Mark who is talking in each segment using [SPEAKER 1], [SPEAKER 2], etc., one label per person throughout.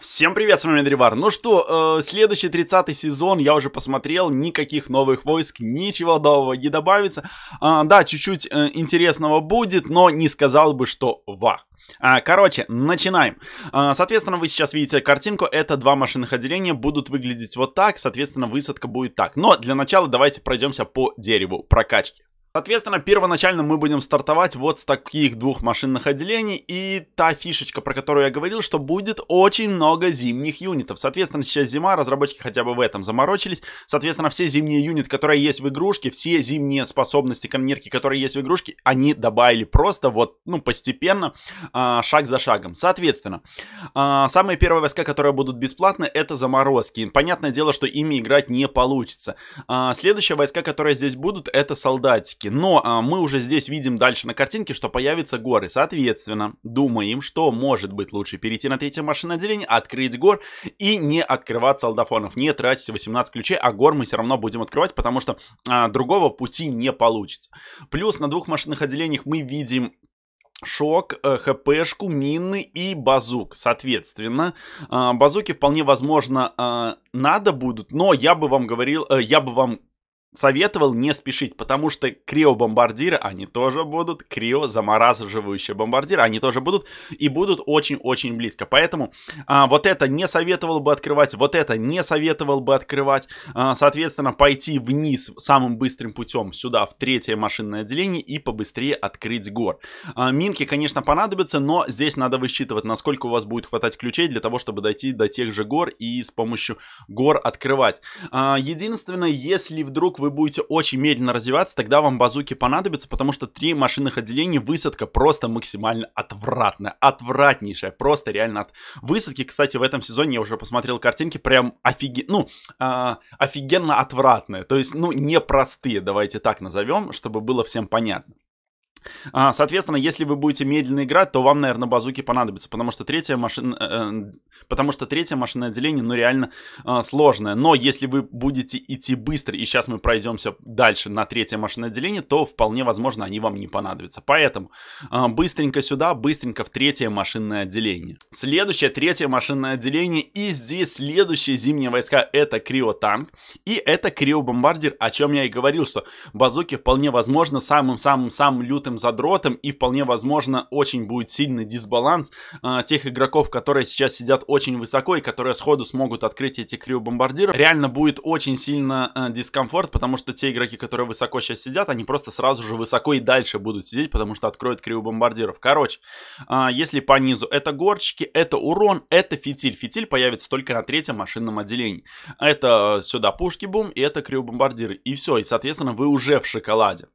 [SPEAKER 1] Всем привет, с вами Древар. Ну что, э, следующий 30 сезон я уже посмотрел, никаких новых войск, ничего нового не добавится. Э, да, чуть-чуть э, интересного будет, но не сказал бы, что вах. А, короче, начинаем. А, соответственно, вы сейчас видите картинку. Это два машинных отделения будут выглядеть вот так. Соответственно, высадка будет так. Но для начала давайте пройдемся по дереву прокачки. Соответственно, первоначально мы будем стартовать вот с таких двух машинных отделений. И та фишечка, про которую я говорил, что будет очень много зимних юнитов. Соответственно, сейчас зима, разработчики хотя бы в этом заморочились. Соответственно, все зимние юниты, которые есть в игрушке, все зимние способности конвейерки, которые есть в игрушке, они добавили просто вот, ну, постепенно, а, шаг за шагом. Соответственно, а, самые первые войска, которые будут бесплатны, это заморозки. Понятное дело, что ими играть не получится. А, следующие войска, которые здесь будут, это солдатики загадки. Но а, мы уже здесь видим дальше на картинке, что появятся горы. Соответственно, думаем, что может быть лучше перейти на третье машинное отделение, открыть гор и не открывать солдафонов, не тратить 18 ключей, а гор мы все равно будем открывать, потому что а, другого пути не получится. Плюс на двух машинных отделениях мы видим Шок, э, ХПшку, мины и базук, соответственно. А, базуки вполне возможно а, надо будут, но я бы вам говорил, э, я бы вам советовал не спешить, потому что крио-бомбардиры, они тоже будут, крио-замораживающие бомбардиры, они тоже будут и будут очень-очень близко. Поэтому а, вот это не советовал бы открывать, вот это не советовал бы открывать. А, соответственно, пойти вниз самым быстрым путем сюда, в третье машинное отделение и побыстрее открыть гор. А, минки, конечно, понадобятся, но здесь надо высчитывать, насколько у вас будет хватать ключей для того, чтобы дойти до тех же гор и с помощью гор открывать. А, единственное, если вдруг вы вы будете очень медленно развиваться, тогда вам базуки понадобятся, потому что три машинных отделения высадка просто максимально отвратная, отвратнейшая, просто реально от высадки. Кстати, в этом сезоне я уже посмотрел картинки, прям офиге... ну, э, офигенно отвратные, то есть, ну, непростые, давайте так назовем, чтобы было всем понятно. А, соответственно, если вы будете медленно играть, то вам, наверное, базуки понадобятся, потому что третья машина, э, э, потому что третье машинное отделение, ну, реально э, сложное. Но если вы будете идти быстро, и сейчас мы пройдемся дальше на третье машинное отделение, то вполне возможно они вам не понадобятся. Поэтому э, быстренько сюда, быстренько в третье машинное отделение. Следующее третье машинное отделение, и здесь следующие зимние войска это криотанк и это криобомбардир, о чем я и говорил, что базуки вполне возможно самым-самым-самым лютым сильным задротом, и вполне возможно очень будет сильный дисбаланс э, тех игроков, которые сейчас сидят очень высоко и которые сходу смогут открыть эти крио-бомбардиры. Реально будет очень сильно э, дискомфорт, потому что те игроки, которые высоко сейчас сидят, они просто сразу же высоко и дальше будут сидеть, потому что откроют крио-бомбардиров. Короче, э, если по низу это горчики, это урон, это фитиль. Фитиль появится только на третьем машинном отделении. Это сюда пушки бум, и это крио-бомбардиры. И все, и соответственно вы уже в шоколаде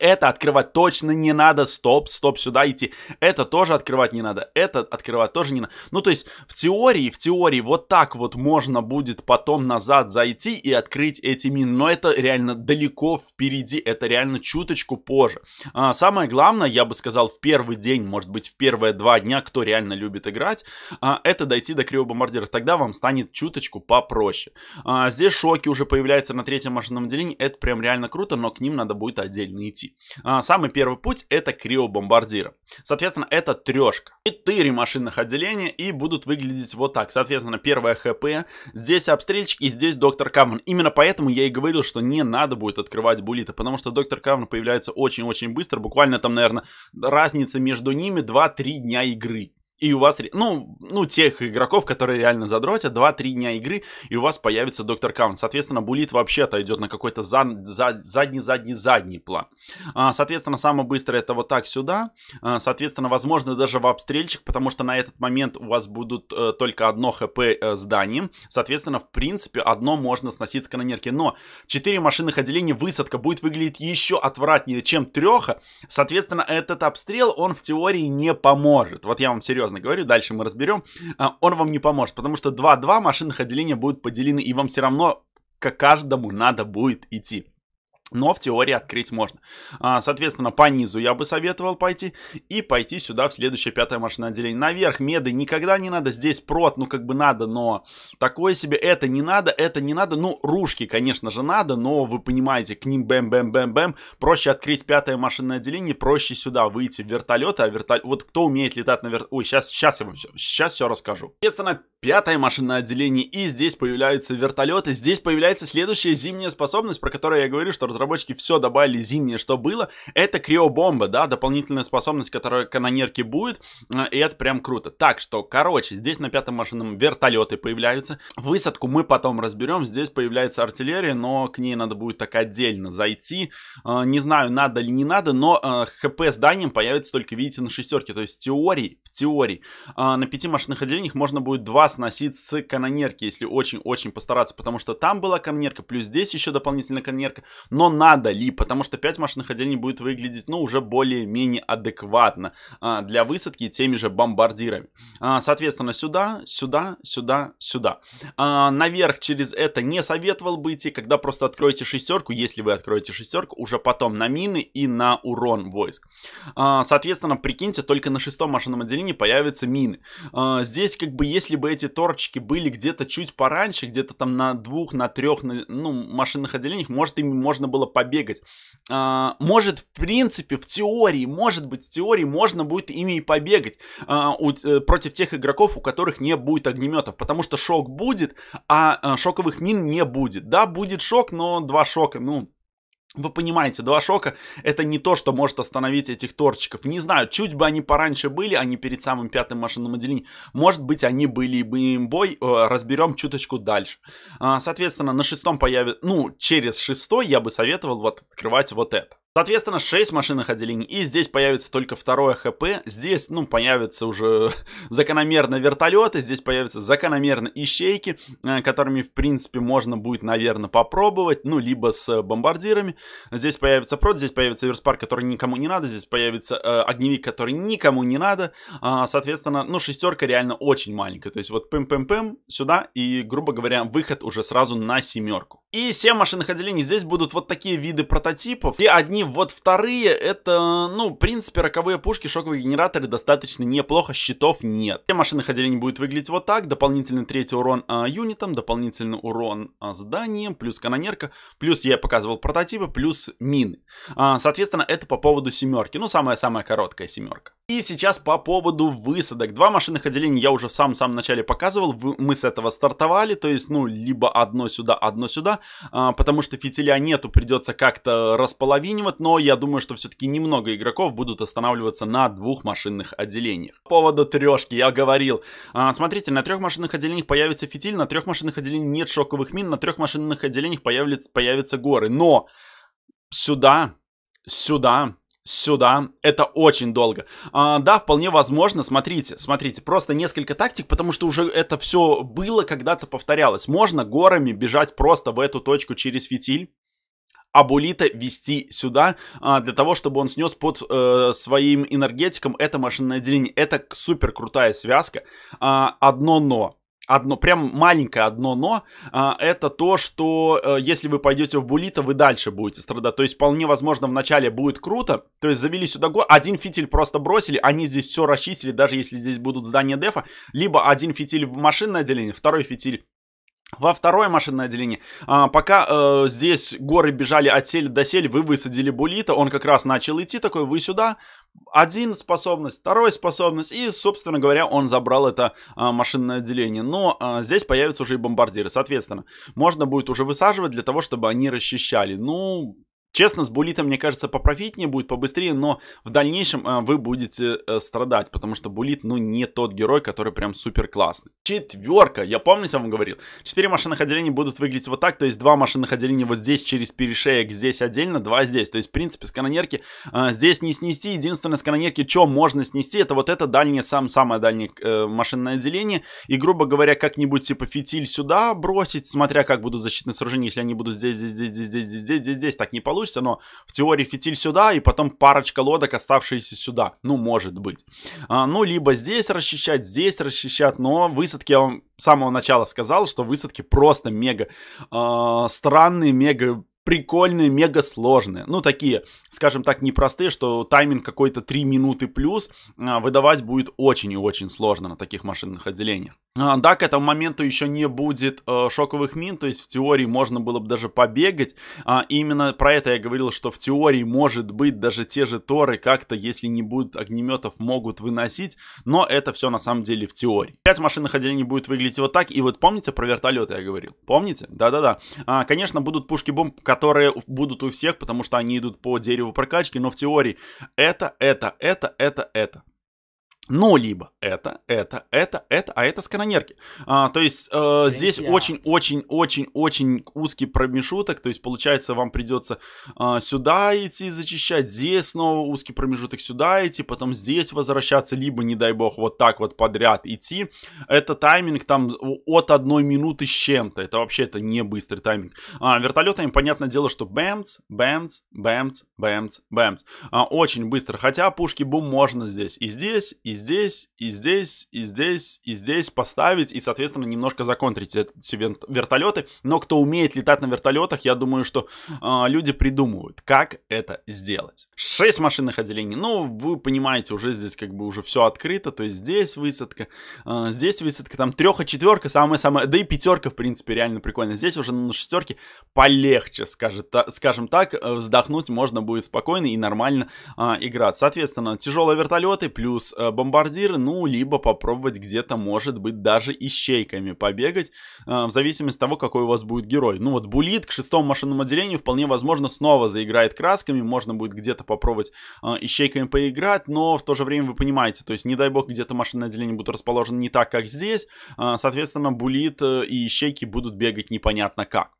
[SPEAKER 1] это открывать точно не надо, стоп, стоп, сюда идти, это тоже открывать не надо, это открывать тоже не надо. Ну, то есть, в теории, в теории, вот так вот можно будет потом назад зайти и открыть эти мины, но это реально далеко впереди, это реально чуточку позже. А, самое главное, я бы сказал, в первый день, может быть, в первые два дня, кто реально любит играть, а, это дойти до кривого бомбардира, тогда вам станет чуточку попроще. А, здесь шоки уже появляются на третьем машинном отделении, это прям реально круто, но к ним надо будет отдельно идти пути. А, самый первый путь это криобомбардиры. Соответственно, это трешка. Четыре машинных отделения и будут выглядеть вот так. Соответственно, первое ХП, здесь обстрельчик и здесь доктор Каван. Именно поэтому я и говорил, что не надо будет открывать булиты, потому что доктор Каван появляется очень-очень быстро. Буквально там, наверное, разница между ними 2-3 дня игры и у вас, ну, ну, тех игроков, которые реально задротят, 2-3 дня игры, и у вас появится доктор каунт. Соответственно, булит вообще отойдет на какой-то зад, зад, задний-задний-задний план. А, соответственно, самое быстрое это вот так сюда. А, соответственно, возможно, даже в обстрельчик, потому что на этот момент у вас будут э, только одно хп э, зданием. Соответственно, в принципе, одно можно сносить с канонерки. Но 4 машинных отделения высадка будет выглядеть еще отвратнее, чем треха. Соответственно, этот обстрел, он в теории не поможет. Вот я вам серьезно серьезно говорю, дальше мы разберем, а, он вам не поможет, потому что 2-2 машинных отделения будут поделены, и вам все равно к каждому надо будет идти. Но в теории открыть можно. А, соответственно, по низу я бы советовал пойти. И пойти сюда, в следующее пятое машинное отделение. Наверх меды никогда не надо. Здесь прот, ну как бы надо, но такое себе. Это не надо, это не надо. Ну, ружки, конечно же, надо, но вы понимаете, к ним бэм-бэм-бэм-бэм. Проще открыть пятое машинное отделение, проще сюда выйти в вертолет. А вертолет... Вот кто умеет летать на вертолете... Ой, сейчас, сейчас я вам все, сейчас все расскажу. Соответственно, пятое машинное отделение. И здесь появляются вертолеты. Здесь появляется следующая зимняя способность, про которую я говорю, что разработчики все добавили зимнее, что было. Это криобомба, да, дополнительная способность, которая канонерки будет, э, и это прям круто. Так что, короче, здесь на пятом машинном вертолеты появляются. Высадку мы потом разберем, здесь появляется артиллерия, но к ней надо будет так отдельно зайти. Э, не знаю, надо ли не надо, но э, хп зданием появится только, видите, на шестерке, то есть в теории, в теории, на пяти машинных отделениях можно будет два сносить с канонерки, если очень-очень постараться, потому что там была канонерка, плюс здесь еще дополнительная канонерка, но надо ли, потому что 5 машинных отделений будет выглядеть, ну, уже более-менее адекватно а, для высадки теми же бомбардирами. А, соответственно, сюда, сюда, сюда, сюда. А, наверх через это не советовал бы идти, когда просто откроете шестерку, если вы откроете шестерку, уже потом на мины и на урон войск. А, соответственно, прикиньте, только на шестом машинном отделении появятся мины. А, здесь как бы, если бы эти торчики были где-то чуть пораньше, где-то там на двух, на трех, на, ну, машинных отделениях, может, им можно было было побегать. А, может, в принципе, в теории, может быть, в теории можно будет ими и побегать а, э, против тех игроков, у которых не будет огнеметов, потому что шок будет, а э, шоковых мин не будет. Да, будет шок, но два шока, ну, вы понимаете, два шока это не то, что может остановить этих торчиков. Не знаю, чуть бы они пораньше были, они а перед самым пятым машинным отделением. Может быть, они были бы им бой. Э, разберем чуточку дальше. А, соответственно, на шестом появится... Ну, через шестой я бы советовал вот открывать вот это. Соответственно, 6 машинных отделений, и здесь появится только второе ХП, здесь, ну, появятся уже закономерно вертолеты, здесь появятся закономерно ищейки, э, которыми, в принципе, можно будет, наверное, попробовать, ну, либо с бомбардирами, здесь появится прот, здесь появится верспар, который никому не надо, здесь появится э, огневик, который никому не надо, э, соответственно, ну, шестерка реально очень маленькая, то есть вот пым-пым-пым сюда, и, грубо говоря, выход уже сразу на семерку. И все машины отделений. Здесь будут вот такие виды прототипов. И одни вот вторые, это, ну, в принципе, роковые пушки, шоковые генераторы достаточно неплохо, щитов нет. Все машины отделений будет выглядеть вот так. Дополнительный третий урон э, юнитам, дополнительный урон э, а, зданием, плюс канонерка, плюс я показывал прототипы, плюс мины. Э, соответственно, это по поводу семерки. Ну, самая-самая короткая семерка. И сейчас по поводу высадок. Два машинных отделения я уже в самом-самом начале показывал. Мы с этого стартовали, то есть, ну, либо одно сюда, одно сюда, а, потому что фитиля нету, придется как-то располовинивать, но я думаю, что все-таки немного игроков будут останавливаться на двух машинных отделениях. По поводу трешки я говорил. А, смотрите, на трех машинных отделениях появится фитиль, на трех машинных отделениях нет шоковых мин, на трех машинных отделениях появится, появятся горы, но сюда, сюда сюда. Это очень долго. А, да, вполне возможно. Смотрите, смотрите, просто несколько тактик, потому что уже это все было, когда-то повторялось. Можно горами бежать просто в эту точку через фитиль. Абулита вести сюда, а, для того, чтобы он снес под э, своим энергетиком это машинное отделение. Это супер крутая связка. А, одно но одно, прям маленькое одно но, а, это то, что а, если вы пойдете в Булита, вы дальше будете страдать. То есть вполне возможно вначале будет круто, то есть завели сюда го, один фитиль просто бросили, они здесь все расчистили, даже если здесь будут здания дефа, либо один фитиль в машинное отделение, второй фитиль во второе машинное отделение, а, пока э, здесь горы бежали от сели до сели, вы высадили Булита, он как раз начал идти такой, вы сюда, один способность, второй способность, и, собственно говоря, он забрал это а, машинное отделение. Но а, здесь появятся уже и бомбардиры, соответственно, можно будет уже высаживать для того, чтобы они расчищали. Ну, Честно, с булитом, мне кажется, попрофитнее будет, побыстрее, но в дальнейшем э, вы будете э, страдать, потому что булит, ну, не тот герой, который прям супер классный. Четверка, я помню, я вам говорил, четыре машинных отделения будут выглядеть вот так, то есть два машинных отделения вот здесь через перешеек, здесь отдельно, два здесь. То есть, в принципе, с канонерки э, здесь не снести, единственное, с канонерки, что можно снести, это вот это дальнее, сам, самое дальнее э, машинное отделение, и, грубо говоря, как-нибудь типа фитиль сюда бросить, смотря как будут защитные сооружения, если они будут здесь, здесь, здесь, здесь, здесь, здесь, здесь, здесь, здесь, так не получится получится, но в теории фитиль сюда, и потом парочка лодок, оставшиеся сюда. Ну, может быть. А, ну, либо здесь расчищать, здесь расчищать, но высадки я вам с самого начала сказал, что высадки просто мега э, странные, мега прикольные, мега сложные. Ну, такие, скажем так, непростые, что тайминг какой-то 3 минуты плюс а, выдавать будет очень и очень сложно на таких машинных отделениях. А, да, к этому моменту еще не будет э, шоковых мин, то есть в теории можно было бы даже побегать. А, именно про это я говорил, что в теории может быть даже те же торы как-то, если не будет огнеметов, могут выносить, но это все на самом деле в теории. 5 машинных отделений будет выглядеть вот так, и вот помните про вертолеты я говорил? Помните? Да-да-да. Конечно, будут пушки-бомб, которые которые будут у всех, потому что они идут по дереву прокачки, но в теории это, это, это, это, это но либо это, это, это, это, а это сканонерки. А, то есть э, здесь очень-очень-очень-очень узкий промежуток. То есть получается вам придется э, сюда идти зачищать, здесь снова узкий промежуток, сюда идти, потом здесь возвращаться, либо, не дай бог, вот так вот подряд идти. Это тайминг там от одной минуты с чем-то. Это вообще это не быстрый тайминг. А, вертолетами, понятное дело, что бэмц, бэмц, бэмц, бэмц, бэмц. А, очень быстро. Хотя пушки бум можно здесь и здесь, и здесь, и здесь, и здесь, и здесь поставить, и, соответственно, немножко законтрить эти вертолеты. Но кто умеет летать на вертолетах, я думаю, что э, люди придумывают, как это сделать. 6 машинных отделений. Ну, вы понимаете, уже здесь как бы уже все открыто, то есть здесь высадка, э, здесь высадка, там треха, четверка, самая-самая, да и пятерка, в принципе, реально прикольно. Здесь уже на шестерке полегче, скажет, та, скажем так, э, вздохнуть можно будет спокойно и нормально э, играть. Соответственно, тяжелые вертолеты плюс э, бомбардиры, ну, либо попробовать где-то, может быть, даже и ищейками побегать, э, в зависимости от того, какой у вас будет герой. Ну, вот Булит к шестому машинному отделению вполне возможно снова заиграет красками, можно будет где-то попробовать э, ищейками поиграть, но в то же время вы понимаете, то есть, не дай бог, где-то машинное отделение будет расположено не так, как здесь, э, соответственно, Булит э, и щейки будут бегать непонятно как. Э,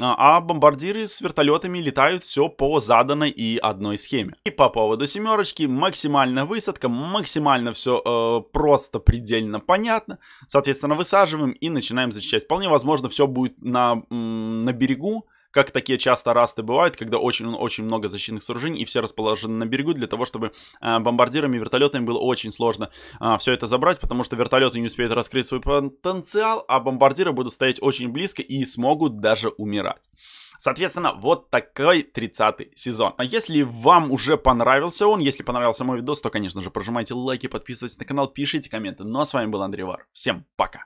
[SPEAKER 1] а бомбардиры с вертолетами летают все по заданной и одной схеме. И по поводу семерочки, максимальная высадка, максимально предельно все э, просто, предельно понятно. Соответственно, высаживаем и начинаем защищать. Вполне возможно, все будет на, на берегу, как такие часто расты бывают, когда очень-очень много защитных сооружений, и все расположены на берегу, для того, чтобы э, бомбардирами и вертолетами было очень сложно э, все это забрать, потому что вертолеты не успеют раскрыть свой потенциал, а бомбардиры будут стоять очень близко и смогут даже умирать. Соответственно, вот такой 30 сезон. А если вам уже понравился он, если понравился мой видос, то, конечно же, прожимайте лайки, подписывайтесь на канал, пишите комменты. Ну а с вами был Андрей Вар. Всем пока!